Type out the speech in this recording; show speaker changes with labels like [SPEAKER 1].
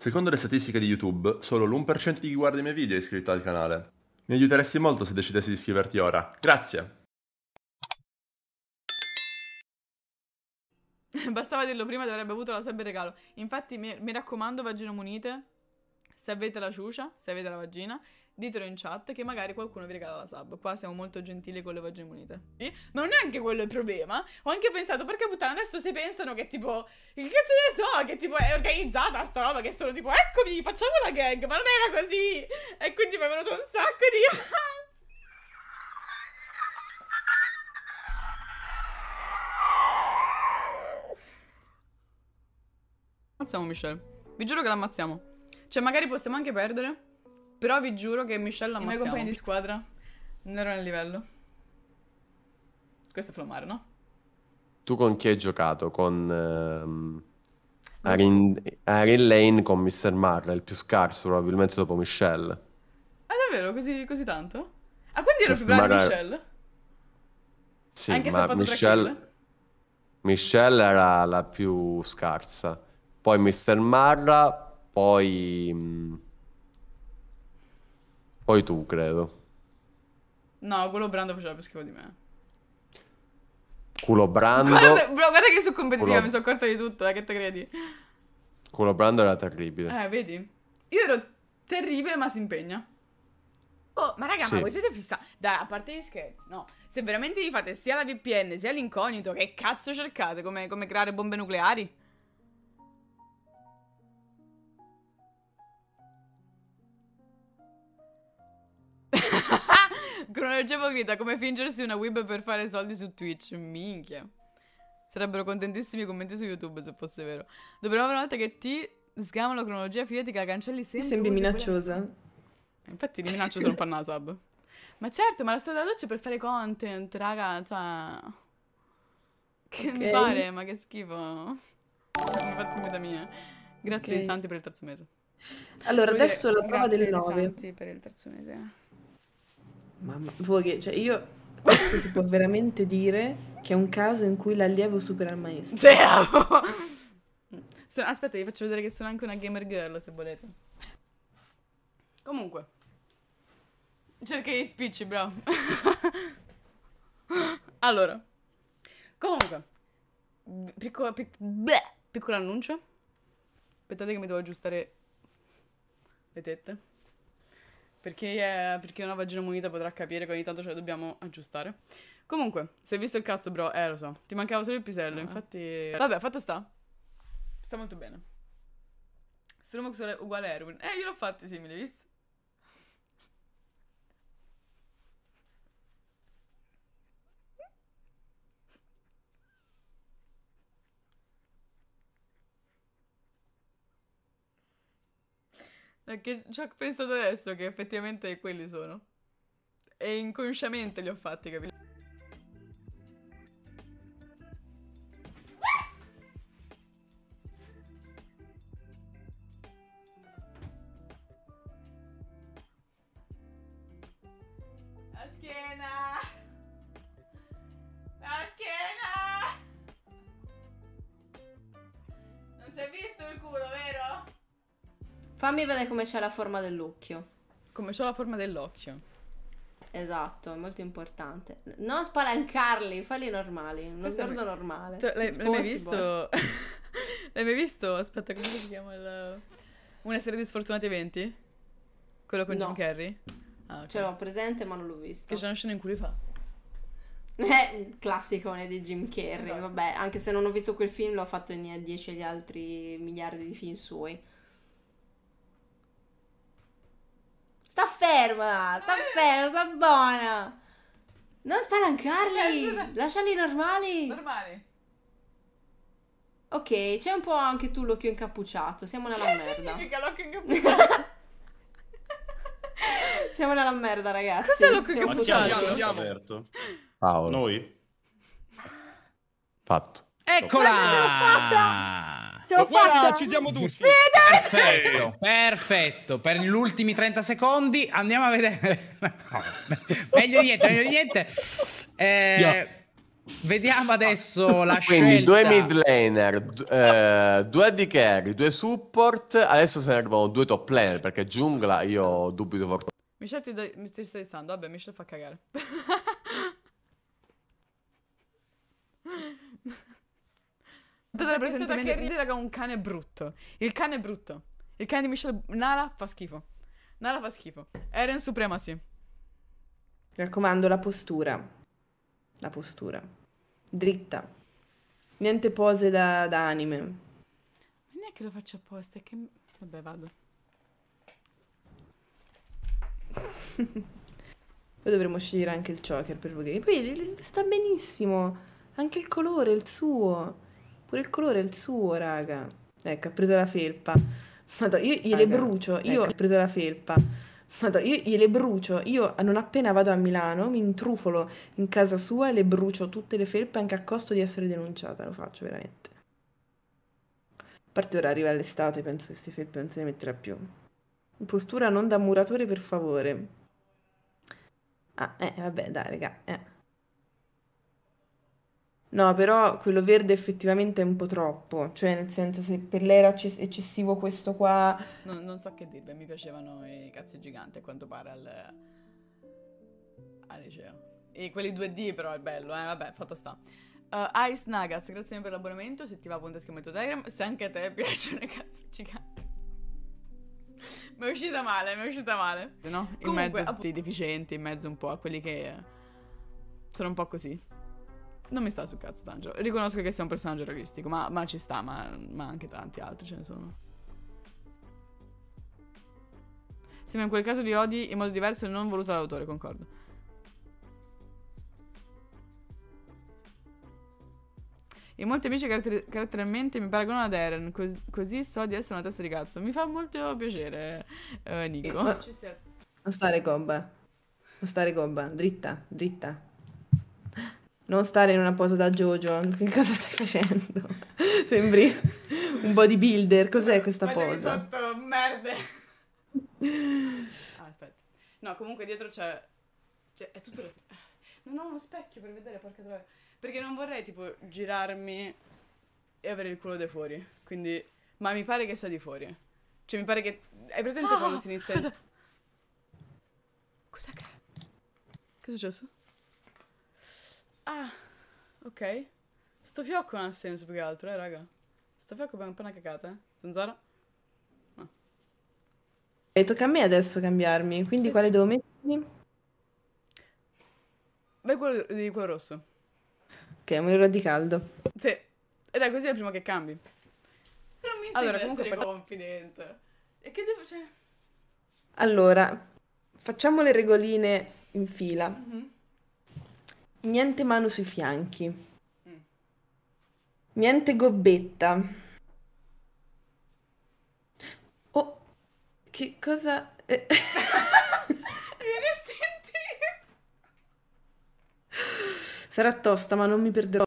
[SPEAKER 1] Secondo le statistiche di YouTube, solo l'1% di chi guarda i miei video è iscritto al canale. Mi aiuteresti molto se decidessi di iscriverti ora. Grazie!
[SPEAKER 2] Bastava dirlo prima ed avrebbe avuto la sabbia regalo. Infatti, mi, raccomando, vagine munite. Se avete la ciuccia, se avete la vagina, Ditelo in chat che magari qualcuno vi regala la sub. Qua siamo molto gentili con le vagine munite. Ma non è anche quello il problema. Ho anche pensato, perché puttana, adesso se pensano che tipo. Che cazzo ne so? Che tipo è organizzata sta roba, che sono tipo, eccomi, facciamo la gag, ma non era così. E quindi mi è venuto un sacco di. Ammazziamo Michelle. Vi giuro che l'ammazziamo. Cioè, magari possiamo anche perdere. Però vi giuro che Michelle la I miei compagni di squadra non ero nel livello. Questo è Flomare, no? Tu con chi hai giocato? Con... Uh, Arin, Arin Lane con Mr. Marla, il più scarso probabilmente dopo Michelle. Ah, davvero? Così, così tanto? Ah, quindi ero Mr. più brava Mar- di Michelle?
[SPEAKER 1] Sì, Anche ma se Michelle...
[SPEAKER 2] Michelle era la più scarsa. Poi Mr. Marra, poi... Mm, poi tu, credo. No, quello Brando faceva più schifo di me. Culo Brando. Guarda, guarda che sono competitiva, culo... mi sono accorta di tutto, eh, che te credi? Culo Brando era terribile. Eh, vedi? Io ero terribile, ma si impegna. Oh, ma raga, sì. ma voi siete fissati? Dai, a parte gli scherzi, no. Se veramente gli fate sia la VPN sia l'incognito, che cazzo cercate? Come, come creare bombe nucleari? Cronologia ipocrita, come fingersi una web per fare soldi su Twitch. Minchia. Sarebbero contentissimi i commenti su YouTube se fosse vero. Dovremmo una volta che ti sgama la cronologia, fidati che la cancelli sempre. Ti sembri minacciosa. Quella... Eh, infatti li minaccio se non fanno una sub. Ma certo, ma la strada della doccia è per fare content, raga, cioè...
[SPEAKER 1] Che okay. pare,
[SPEAKER 2] ma che schifo. Mi fatto in vita mia. Grazie okay. Santi per il terzo mese. Allora, adesso la prova delle nove. Grazie di Santi per il terzo mese.
[SPEAKER 1] Mamma, voi, cioè io, questo si può veramente dire che è un caso in cui l'allievo supera il maestro. Sì,
[SPEAKER 2] so, aspetta, vi faccio vedere che sono anche una gamer girl, se volete. Comunque. Cerca gli spicci, bro. allora. Comunque. Piccolo, pic, bleh, piccolo annuncio. Aspettate che mi devo aggiustare le tette. Perché, eh, perché una vagina munita potrà capire che ogni tanto ce la dobbiamo aggiustare. Comunque, se hai visto il cazzo, bro, eh, lo so. Ti mancava solo il pisello, no. Ah. infatti. Vabbè, fatto sta. Sta molto bene. Stromox uguale a Erwin. Eh, io l'ho simile, hai visto? Perché ci ho pensato adesso che effettivamente quelli sono. E inconsciamente li ho fatti, capito?
[SPEAKER 1] Fammi vedere come c'è la forma dell'occhio. Come c'è la forma dell'occhio. Esatto, è molto importante. Non spalancarli, falli normali, uno sguardo normale. T- cioè, l'hai, l'hai mai visto?
[SPEAKER 2] l'hai mai visto? Aspetta, come si chiama il... Una serie di sfortunati eventi? Quello con no. Jim Carrey? Ah, okay. Ce l'ho
[SPEAKER 1] presente ma non l'ho visto. Che c'è una scena in cui fa... Eh, classicone di Jim Carrey, esatto. vabbè, anche se non ho visto quel film l'ho fatto in 10 gli altri miliardi di film suoi. ferma, sta eh. ferma, sta buona. Non spalancarli, eh, lasciali normali. Normali. Ok, c'è un po' anche tu l'occhio incappucciato, siamo nella che merda. Significa l'occhio incappucciato? siamo nella merda, ragazzi. Cos'è l'occhio siamo incappucciato? Andiamo, andiamo. Paolo. Noi.
[SPEAKER 2] Fatto. Eccola! ce l'ho
[SPEAKER 1] fatta!
[SPEAKER 2] Ce l'ho fatta! Ci siamo tutti! Eh, perfetto, perfetto. Per gli ultimi 30 secondi andiamo a vedere. No, ah. meglio niente, meglio niente. Eh, yeah. Vediamo adesso ah, la Quindi scelta. Quindi due mid laner, eh, due AD carry, due support. Adesso servono due top laner perché giungla io dubito fortemente. Michel ti, do... mi stai stando, vabbè Michel fa cagare. Dovrebbe presentemente raga, un cane brutto. Il cane è brutto. Il cane di Michelle Nala fa schifo. Nala fa schifo. Eren Supremacy. Mi
[SPEAKER 1] raccomando, la postura. La postura. Dritta. Niente pose da, da anime.
[SPEAKER 2] Ma che lo faccio apposta, è che...
[SPEAKER 1] Vabbè, vado. Poi dovremmo scegliere anche il choker per Bulgari. Poi eh, sta benissimo. Anche il colore, il suo. Pure il colore è il suo, raga. Ecco, ha preso la felpa. Madonna, io gliele raga, brucio, io ecco. ho preso la felpa. Madonna, io gliele brucio, io non appena vado a Milano mi intrufolo in casa sua e le brucio tutte le felpe anche a costo di essere denunciata, lo faccio veramente. A parte ora arriva l'estate, penso che queste felpe non se ne metterà più. Postura non da muratore, per favore. Ah, eh, vabbè, dai, raga, eh. No, però quello verde effettivamente è un po' troppo, cioè nel senso se per lei era eccessivo questo qua...
[SPEAKER 2] Non, non so che dirvi, mi piacevano i cazzi giganti a quanto pare al, al liceo. E quelli 2D però è bello, eh, vabbè, fatto sta. Uh, Ice Nuggets, grazie per l'abbonamento, se ti va punta schermetto Telegram, se anche a te piacciono i cazzi giganti. mi è uscita male, mi è uscita male. No? In Comunque, mezzo a tutti i deficienti, in mezzo un po' a quelli che sono un po' così. Non mi sta sul cazzo D'Angelo. Riconosco che sia un personaggio realistico, ma, ma ci sta, ma, ma, anche tanti altri ce ne sono. Sembra in quel caso li odi in modo diverso e non voluto dall'autore, concordo. E molti amici caratter caratterialmente mi paragonano ad Eren, cos così so di essere una testa di cazzo. Mi fa molto piacere, eh, Nico. Non
[SPEAKER 1] stare comba. Non stare comba. dritta, dritta non stare in una posa da Jojo, che cosa stai facendo? Sembri un bodybuilder, cos'è questa Guardami posa? sotto,
[SPEAKER 2] merda! Ah, aspetta. No, comunque dietro c'è... c'è è tutto... Non ho uno specchio per vedere, porca troia. Perché non vorrei, tipo, girarmi e avere il culo da fuori. Quindi... Ma mi pare che sia di fuori. Cioè, mi pare che... Hai presente oh, quando si inizia... Cosa... Cos'è che... Cosa è successo? ok. Sto fiocco non ha senso più che altro, eh, raga. Sto fiocco è un po' una cacata, eh. Zanzara? No.
[SPEAKER 1] E eh, tocca a me adesso cambiarmi, quindi sì, quale sì. devo
[SPEAKER 2] mettermi? Beh, quello di quello rosso.
[SPEAKER 1] Ok, morirò di caldo. Sì. Ed è così è prima che cambi. Non
[SPEAKER 2] mi allora, sembra essere per... confidente. E che devo... Cioè...
[SPEAKER 1] Allora, facciamo le regoline in fila. Mm-hmm. Niente mano sui fianchi. Niente gobbetta. Oh, che cosa... Eh. Vieni a Sarà tosta, ma non mi perderò.